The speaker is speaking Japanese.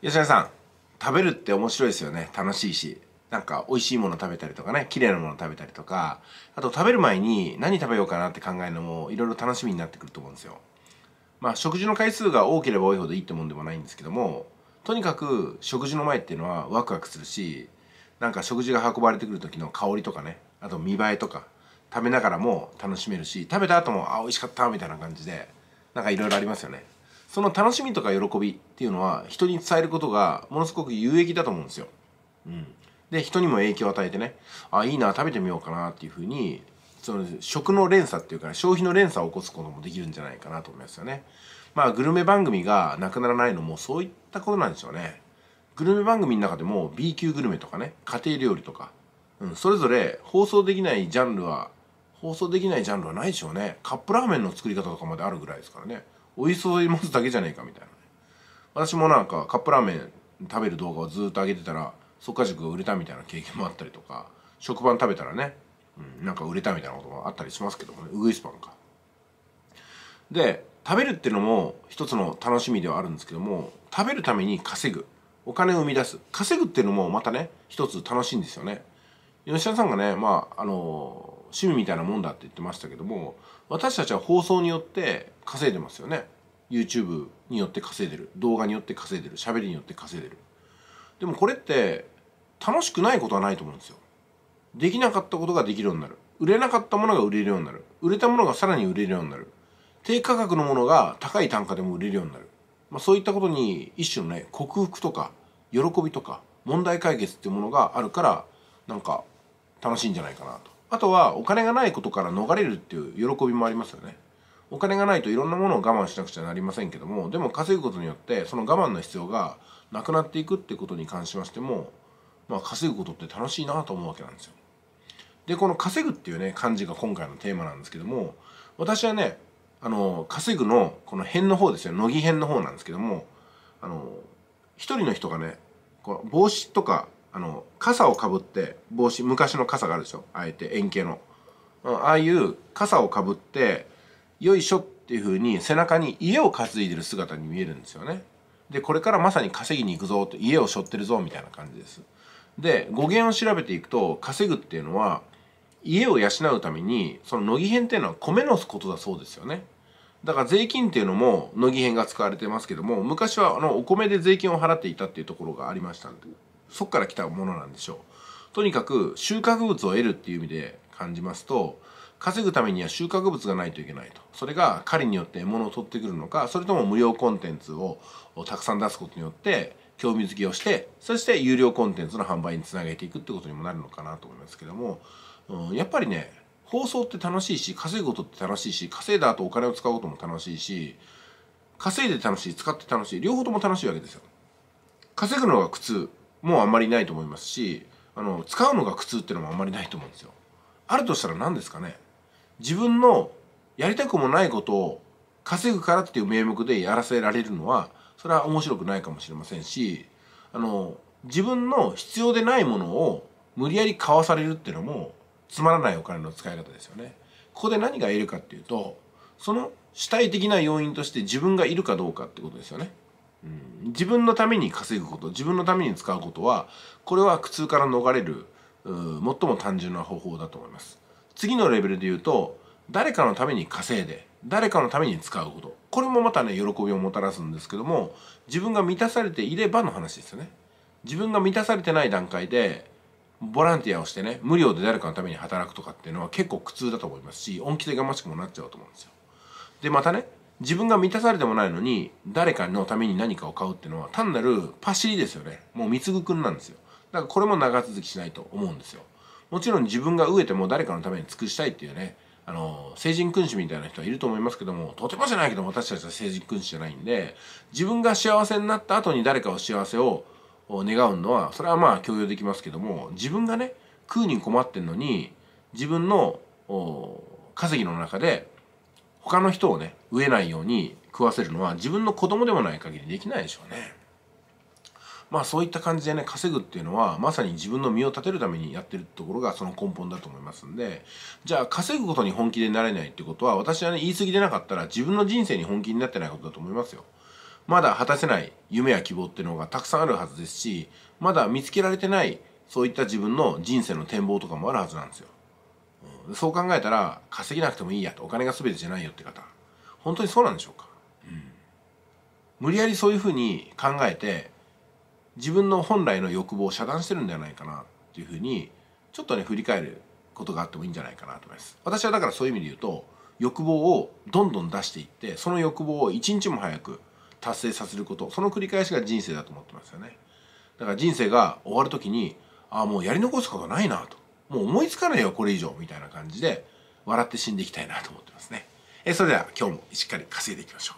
吉田さん食べるって面白いですよね楽しいしなんか美味しいもの食べたりとかね綺麗なもの食べたりとかあと食べる前に何食べようかなって考えるのもいろいろ楽しみになってくると思うんですよまあ食事の回数が多ければ多いほどいいってもんでもないんですけどもとにかく食事の前っていうのはワクワクするしなんか食事が運ばれてくる時の香りとかねあと見栄えとか食べながらも楽しめるし食べた後もあ美味しかったみたいな感じでなんかいろいろありますよねその楽しみとか喜びっていうのは人に伝えることがものすごく有益だと思うんですよ。うん、で人にも影響を与えてねあいいな食べてみようかなっていうふうにその食の連鎖っていうか、ね、消費の連鎖を起こすこともできるんじゃないかなと思いますよね。まあグルメ番組がなくならないのもそういったことなんでしょうね。グルメ番組の中でも B 級グルメとかね家庭料理とか、うん、それぞれ放送できないジャンルは放送できないジャンルはないでしょうね。カップラーメンの作り方とかまであるぐらいですからね。おいそう持つだけじゃねえかみたいな、ね、私もなんかカップラーメン食べる動画をずっと上げてたらそっか塾が売れたみたいな経験もあったりとか食パン食べたらね、うん、なんか売れたみたいなこともあったりしますけどもねうぐいすパンか。で食べるっていうのも一つの楽しみではあるんですけども食べるために稼ぐお金を生み出す稼ぐっていうのもまたね一つ楽しいんですよね。吉田さんがね、まあ、あの趣味みたいなもんだって言ってましたけども私たちは放送によって稼いでますよね YouTube によって稼いでる動画によって稼いでる喋りによって稼いでるでもこれって楽しくないことはないと思うんですよできなかったことができるようになる売れなかったものが売れるようになる売れたものがさらに売れるようになる低価格のものが高い単価でも売れるようになる、まあ、そういったことに一種のね克服とか喜びとか問題解決っていうものがあるからなんか楽しいんじゃないかなとあとはお金がないことから逃れるっていう喜びもありますよねお金がないといろんなものを我慢しなくちゃなりませんけどもでも稼ぐことによってその我慢の必要がなくなっていくってことに関しましても、まあ、稼ぐことって楽しいなと思うわけなんですよ。でこの「稼ぐ」っていうね漢字が今回のテーマなんですけども私はねあの稼ぐのこの辺の方ですよ乃木辺の方なんですけどもあの一人の人がねこの帽子とかあの傘をかぶって帽子昔の傘があるでしょあえて円形のああいう傘をかぶってよいしょっていうふうに背中に家を担いでる姿に見えるんですよね。でこれからまさに稼ぎに行くぞと家を背負ってるぞみたいな感じです。で語源を調べていくと稼ぐっていうのは家を養うためにその乃木編っていうのは米のことだそうですよね。だから税金っていうのも乃木編が使われてますけども昔はあのお米で税金を払っていたっていうところがありましたんでそっから来たものなんでしょう。とにかく収穫物を得るっていう意味で感じますと稼ぐためには収穫物がないといけないとそれが狩りによって獲物を取ってくるのかそれとも無料コンテンツをたくさん出すことによって興味づけをしてそして有料コンテンツの販売につなげていくってことにもなるのかなと思いますけども、うん、やっぱりね放送って楽しいし稼ぐことって楽しいし稼いだ後お金を使うことも楽しいし稼いで楽しい使って楽しい両方とも楽しいわけですよ。稼ぐのが苦痛もうあんまりないと思いますしあの使うのが苦痛っていうのもあんまりないと思うんですよ。あるとしたら何ですかね自分のやりたくもないことを稼ぐからっていう名目でやらせられるのはそれは面白くないかもしれませんしあの自分の必要でないものを無理やり買わされるっていうのもつまらないお金の使い方ですよね。ここで何が得るかっていうとその主体的な要因として自分がいるかどうかってことですよね。うん、自分のために稼ぐこと自分のために使うことはこれは苦痛から逃れる最も単純な方法だと思います次のレベルで言うと誰かのために稼いで誰かのために使うことこれもまたね喜びをもたらすんですけども自分が満たされていればの話ですよね自分が満たされてない段階でボランティアをしてね無料で誰かのために働くとかっていうのは結構苦痛だと思いますし恩気でがましくもなっちゃうと思うんですよでまたね自分が満たされてもないのに誰かのために何かを買うっていうのは単なるパシリですよねもう貢ぐくんなんですよだからこれも長続きしないと思うんですよもちろん自分が飢えても誰かのために尽くしたいっていうねあの成人君子みたいな人はいると思いますけどもとてもじゃないけど私たちは成人君子じゃないんで自分が幸せになった後に誰かを幸せを願うのはそれはまあ共有できますけども自分がね食うに困ってんのに自分の稼ぎの中で他の人をね飢えないように食わせるのは自分の子供でもない限りできないでしょうね。まあそういった感じでね稼ぐっていうのはまさに自分の身を立てるためにやってるところがその根本だと思いますんでじゃあ稼ぐことに本気でなれないってことは私はね言い過ぎでなかったら自分の人生に本気になってないことだと思いますよ。まだ果たせない夢や希望っていうのがたくさんあるはずですしまだ見つけられてないそういった自分の人生の展望とかもあるはずなんですよ。そう考えたら稼げなくてもいいやとお金が全てじゃないよって方本当にそうなんでしょうか、うん、無理やりそういうふうに考えて自分の本来の欲望を遮断してるんじゃないかなっていうふうにちょっとね振り返ることがあってもいいんじゃないかなと思います私はだからそういう意味で言うと欲望をどんどん出していってその欲望を一日も早く達成させることその繰り返しが人生だと思ってますよねだから人生が終わる時にああもうやり残すことないなともう思いつかないよこれ以上みたいな感じで笑って死んでいきたいなと思ってますねえそれでは今日もしっかり稼いでいきましょう